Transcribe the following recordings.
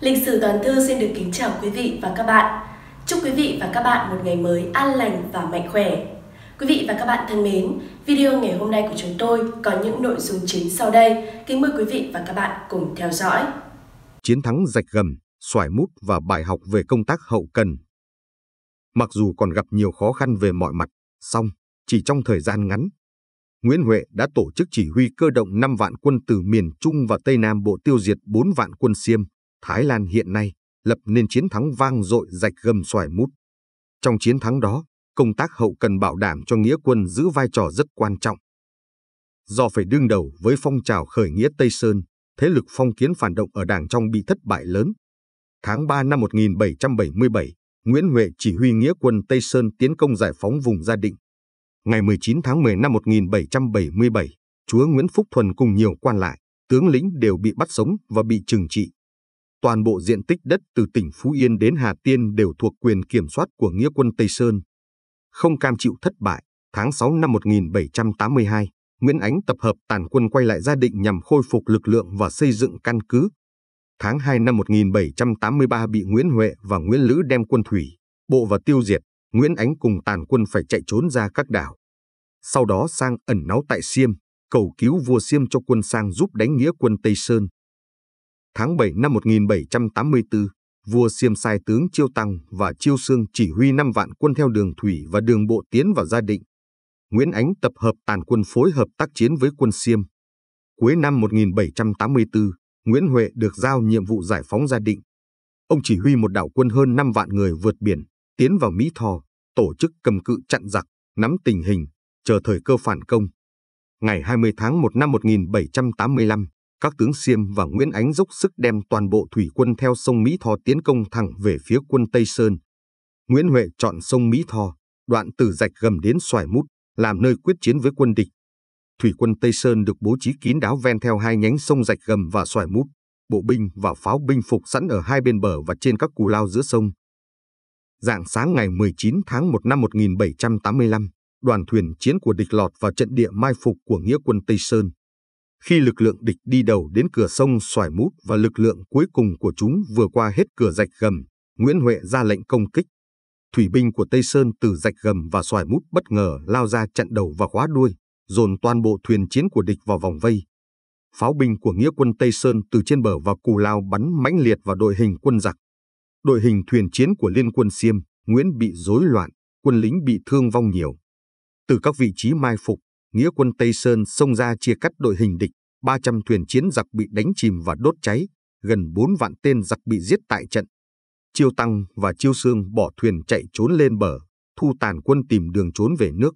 Lịch sử toàn thư xin được kính chào quý vị và các bạn. Chúc quý vị và các bạn một ngày mới an lành và mạnh khỏe. Quý vị và các bạn thân mến, video ngày hôm nay của chúng tôi có những nội dung chính sau đây. Kính mời quý vị và các bạn cùng theo dõi. Chiến thắng rạch gầm, xoải mút và bài học về công tác hậu cần. Mặc dù còn gặp nhiều khó khăn về mọi mặt, song chỉ trong thời gian ngắn, Nguyễn Huệ đã tổ chức chỉ huy cơ động 5 vạn quân từ miền Trung và Tây Nam Bộ tiêu diệt 4 vạn quân Xiêm, Thái Lan hiện nay lập nên chiến thắng vang dội rạch gầm xoài mút. Trong chiến thắng đó, công tác hậu cần bảo đảm cho nghĩa quân giữ vai trò rất quan trọng. Do phải đương đầu với phong trào khởi nghĩa Tây Sơn, thế lực phong kiến phản động ở Đảng trong bị thất bại lớn. Tháng 3 năm 1777, Nguyễn Huệ chỉ huy nghĩa quân Tây Sơn tiến công giải phóng vùng Gia Định. Ngày 19 tháng 10 năm 1777, Chúa Nguyễn Phúc Thuần cùng nhiều quan lại, tướng lĩnh đều bị bắt sống và bị trừng trị toàn bộ diện tích đất từ tỉnh Phú Yên đến Hà Tiên đều thuộc quyền kiểm soát của nghĩa quân Tây Sơn. Không cam chịu thất bại, tháng 6 năm 1782, Nguyễn Ánh tập hợp tàn quân quay lại gia định nhằm khôi phục lực lượng và xây dựng căn cứ. Tháng 2 năm 1783 bị Nguyễn Huệ và Nguyễn Lữ đem quân thủy, bộ và tiêu diệt, Nguyễn Ánh cùng tàn quân phải chạy trốn ra các đảo. Sau đó sang ẩn náu tại Siêm, cầu cứu vua Siêm cho quân sang giúp đánh nghĩa quân Tây Sơn. Tháng 7 năm 1784, vua Siêm sai tướng Chiêu Tăng và Chiêu Sương chỉ huy 5 vạn quân theo đường thủy và đường bộ tiến vào Gia Định. Nguyễn Ánh tập hợp tàn quân phối hợp tác chiến với quân Siêm. Cuối năm 1784, Nguyễn Huệ được giao nhiệm vụ giải phóng Gia Định. Ông chỉ huy một đảo quân hơn 5 vạn người vượt biển, tiến vào Mỹ Tho, tổ chức cầm cự chặn giặc, nắm tình hình, chờ thời cơ phản công. Ngày 20 tháng 1 năm 1785, các tướng Siêm và Nguyễn Ánh dốc sức đem toàn bộ thủy quân theo sông Mỹ Tho tiến công thẳng về phía quân Tây Sơn. Nguyễn Huệ chọn sông Mỹ Tho, đoạn từ rạch gầm đến xoài mút, làm nơi quyết chiến với quân địch. Thủy quân Tây Sơn được bố trí kín đáo ven theo hai nhánh sông rạch gầm và xoài mút, bộ binh và pháo binh phục sẵn ở hai bên bờ và trên các cù lao giữa sông. Dạng sáng ngày 19 tháng 1 năm 1785, đoàn thuyền chiến của địch lọt vào trận địa mai phục của nghĩa quân Tây Sơn khi lực lượng địch đi đầu đến cửa sông xoài mút và lực lượng cuối cùng của chúng vừa qua hết cửa rạch gầm, Nguyễn Huệ ra lệnh công kích. Thủy binh của Tây Sơn từ rạch gầm và xoài mút bất ngờ lao ra chặn đầu và khóa đuôi, dồn toàn bộ thuyền chiến của địch vào vòng vây. Pháo binh của nghĩa quân Tây Sơn từ trên bờ và cù lao bắn mãnh liệt vào đội hình quân giặc. Đội hình thuyền chiến của liên quân Siêm, Nguyễn bị rối loạn, quân lính bị thương vong nhiều. Từ các vị trí mai phục, nghĩa quân Tây Sơn xông ra chia cắt đội hình địch, 300 thuyền chiến giặc bị đánh chìm và đốt cháy, gần 4 vạn tên giặc bị giết tại trận. Chiêu Tăng và Chiêu Sương bỏ thuyền chạy trốn lên bờ, thu tàn quân tìm đường trốn về nước.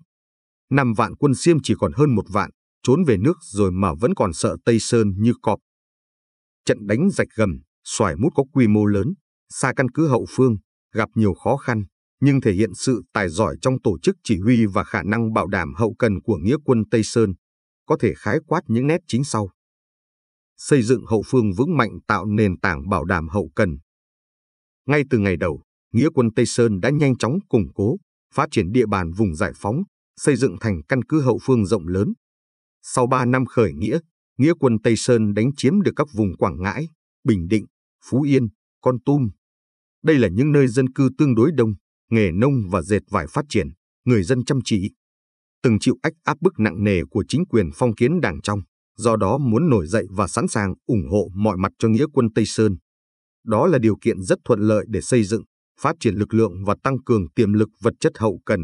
Năm vạn quân Xiêm chỉ còn hơn một vạn, trốn về nước rồi mà vẫn còn sợ Tây Sơn như cọp. Trận đánh rạch gầm, xoài mút có quy mô lớn, xa căn cứ hậu phương, gặp nhiều khó khăn, nhưng thể hiện sự tài giỏi trong tổ chức chỉ huy và khả năng bảo đảm hậu cần của nghĩa quân Tây Sơn, có thể khái quát những nét chính sau. Xây dựng hậu phương vững mạnh tạo nền tảng bảo đảm hậu cần. Ngay từ ngày đầu, nghĩa quân Tây Sơn đã nhanh chóng củng cố, phát triển địa bàn vùng giải phóng, xây dựng thành căn cứ hậu phương rộng lớn. Sau 3 năm khởi nghĩa, nghĩa quân Tây Sơn đánh chiếm được các vùng Quảng Ngãi, Bình Định, Phú Yên, Con Tum. Đây là những nơi dân cư tương đối đông, nghề nông và dệt vải phát triển, người dân chăm chỉ. Từng chịu ách áp bức nặng nề của chính quyền phong kiến đảng trong, do đó muốn nổi dậy và sẵn sàng ủng hộ mọi mặt cho nghĩa quân Tây Sơn. Đó là điều kiện rất thuận lợi để xây dựng, phát triển lực lượng và tăng cường tiềm lực vật chất hậu cần.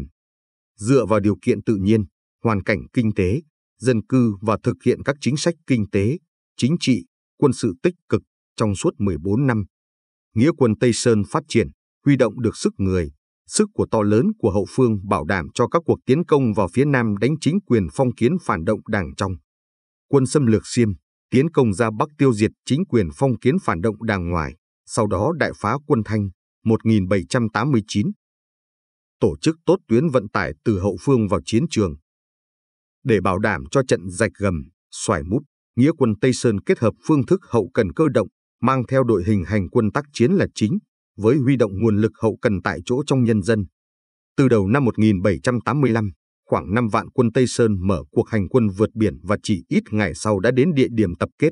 Dựa vào điều kiện tự nhiên, hoàn cảnh kinh tế, dân cư và thực hiện các chính sách kinh tế, chính trị, quân sự tích cực trong suốt 14 năm. Nghĩa quân Tây Sơn phát triển, huy động được sức người, sức của to lớn của hậu phương bảo đảm cho các cuộc tiến công vào phía nam đánh chính quyền phong kiến phản động đảng trong. Quân xâm lược Xiêm, tiến công ra Bắc tiêu diệt chính quyền phong kiến phản động đảng ngoài, sau đó đại phá quân Thanh, 1789. Tổ chức tốt tuyến vận tải từ hậu phương vào chiến trường. Để bảo đảm cho trận rạch gầm, xoài mút, nghĩa quân Tây Sơn kết hợp phương thức hậu cần cơ động, mang theo đội hình hành quân tác chiến là chính, với huy động nguồn lực hậu cần tại chỗ trong nhân dân. Từ đầu năm 1785, khoảng 5 vạn quân Tây Sơn mở cuộc hành quân vượt biển và chỉ ít ngày sau đã đến địa điểm tập kết.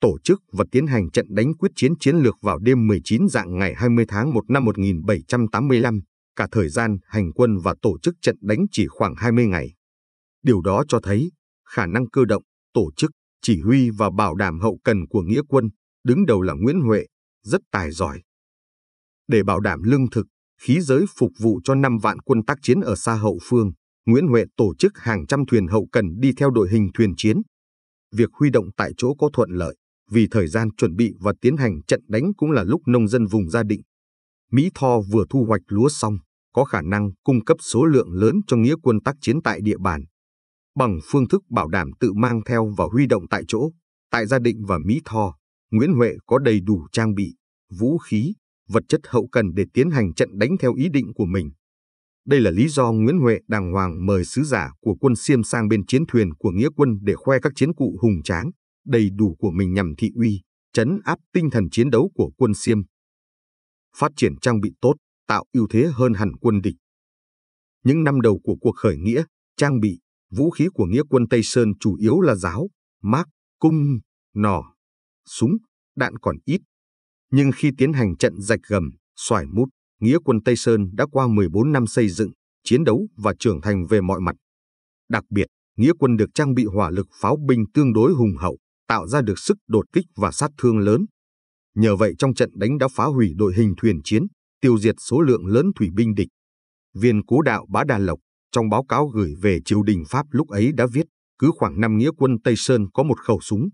Tổ chức và tiến hành trận đánh quyết chiến chiến lược vào đêm 19 dạng ngày 20 tháng 1 năm 1785, cả thời gian hành quân và tổ chức trận đánh chỉ khoảng 20 ngày. Điều đó cho thấy khả năng cơ động, tổ chức, chỉ huy và bảo đảm hậu cần của nghĩa quân, đứng đầu là Nguyễn Huệ, rất tài giỏi. Để bảo đảm lương thực, khí giới phục vụ cho 5 vạn quân tác chiến ở xa hậu phương, Nguyễn Huệ tổ chức hàng trăm thuyền hậu cần đi theo đội hình thuyền chiến. Việc huy động tại chỗ có thuận lợi, vì thời gian chuẩn bị và tiến hành trận đánh cũng là lúc nông dân vùng gia định. Mỹ Tho vừa thu hoạch lúa xong, có khả năng cung cấp số lượng lớn cho nghĩa quân tác chiến tại địa bàn. Bằng phương thức bảo đảm tự mang theo và huy động tại chỗ, tại gia định và Mỹ Tho, Nguyễn Huệ có đầy đủ trang bị, vũ khí, vật chất hậu cần để tiến hành trận đánh theo ý định của mình. Đây là lý do Nguyễn Huệ đàng hoàng mời sứ giả của quân Xiêm sang bên chiến thuyền của nghĩa quân để khoe các chiến cụ hùng tráng, đầy đủ của mình nhằm thị uy, chấn áp tinh thần chiến đấu của quân Xiêm. Phát triển trang bị tốt, tạo ưu thế hơn hẳn quân địch. Những năm đầu của cuộc khởi nghĩa, trang bị, vũ khí của nghĩa quân Tây Sơn chủ yếu là giáo, mác, cung, nỏ, súng, đạn còn ít, nhưng khi tiến hành trận rạch gầm, xoài mút, nghĩa quân Tây Sơn đã qua 14 năm xây dựng, chiến đấu và trưởng thành về mọi mặt. Đặc biệt, nghĩa quân được trang bị hỏa lực pháo binh tương đối hùng hậu, tạo ra được sức đột kích và sát thương lớn. Nhờ vậy trong trận đánh đã phá hủy đội hình thuyền chiến, tiêu diệt số lượng lớn thủy binh địch. Viên cố đạo Bá Đà Lộc trong báo cáo gửi về triều đình Pháp lúc ấy đã viết cứ khoảng năm nghĩa quân Tây Sơn có một khẩu súng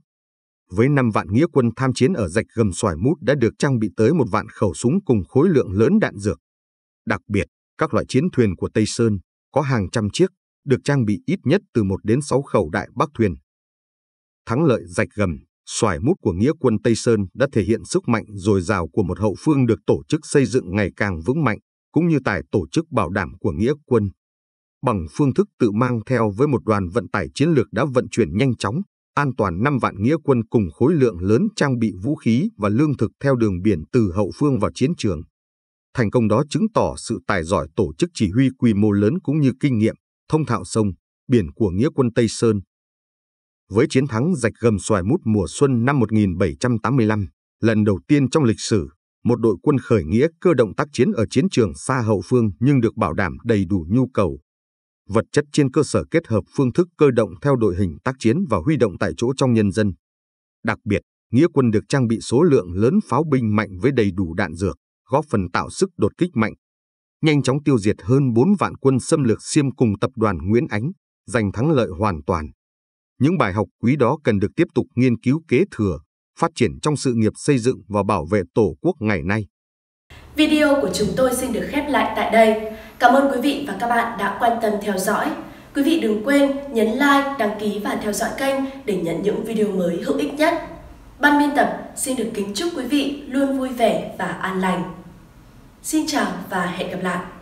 với 5 vạn nghĩa quân tham chiến ở rạch gầm xoài mút đã được trang bị tới một vạn khẩu súng cùng khối lượng lớn đạn dược. Đặc biệt, các loại chiến thuyền của Tây Sơn có hàng trăm chiếc, được trang bị ít nhất từ 1 đến 6 khẩu đại bác thuyền. Thắng lợi rạch gầm, xoài mút của nghĩa quân Tây Sơn đã thể hiện sức mạnh dồi dào của một hậu phương được tổ chức xây dựng ngày càng vững mạnh, cũng như tài tổ chức bảo đảm của nghĩa quân. Bằng phương thức tự mang theo với một đoàn vận tải chiến lược đã vận chuyển nhanh chóng, an toàn 5 vạn nghĩa quân cùng khối lượng lớn trang bị vũ khí và lương thực theo đường biển từ hậu phương vào chiến trường. Thành công đó chứng tỏ sự tài giỏi tổ chức chỉ huy quy mô lớn cũng như kinh nghiệm, thông thạo sông, biển của nghĩa quân Tây Sơn. Với chiến thắng rạch gầm xoài mút mùa xuân năm 1785, lần đầu tiên trong lịch sử, một đội quân khởi nghĩa cơ động tác chiến ở chiến trường xa hậu phương nhưng được bảo đảm đầy đủ nhu cầu, vật chất trên cơ sở kết hợp phương thức cơ động theo đội hình tác chiến và huy động tại chỗ trong nhân dân. Đặc biệt, nghĩa quân được trang bị số lượng lớn pháo binh mạnh với đầy đủ đạn dược, góp phần tạo sức đột kích mạnh. Nhanh chóng tiêu diệt hơn 4 vạn quân xâm lược xiêm cùng tập đoàn Nguyễn Ánh, giành thắng lợi hoàn toàn. Những bài học quý đó cần được tiếp tục nghiên cứu kế thừa, phát triển trong sự nghiệp xây dựng và bảo vệ Tổ quốc ngày nay. Video của chúng tôi xin được khép lại tại đây. Cảm ơn quý vị và các bạn đã quan tâm theo dõi. Quý vị đừng quên nhấn like, đăng ký và theo dõi kênh để nhận những video mới hữu ích nhất. Ban biên tập xin được kính chúc quý vị luôn vui vẻ và an lành. Xin chào và hẹn gặp lại!